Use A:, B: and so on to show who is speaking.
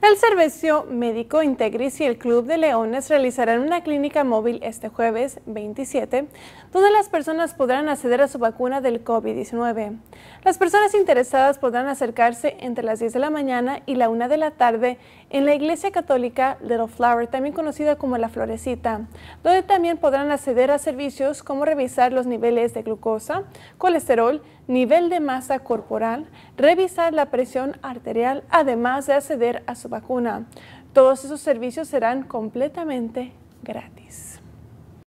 A: El Servicio Médico Integris y el Club de Leones realizarán una clínica móvil este jueves 27, donde las personas podrán acceder a su vacuna del COVID-19. Las personas interesadas podrán acercarse entre las 10 de la mañana y la 1 de la tarde en la Iglesia Católica Little Flower, también conocida como La Florecita, donde también podrán acceder a servicios como revisar los niveles de glucosa, colesterol, nivel de masa corporal, revisar la presión arterial, además de acceder a su vacuna. Todos esos servicios serán completamente gratis.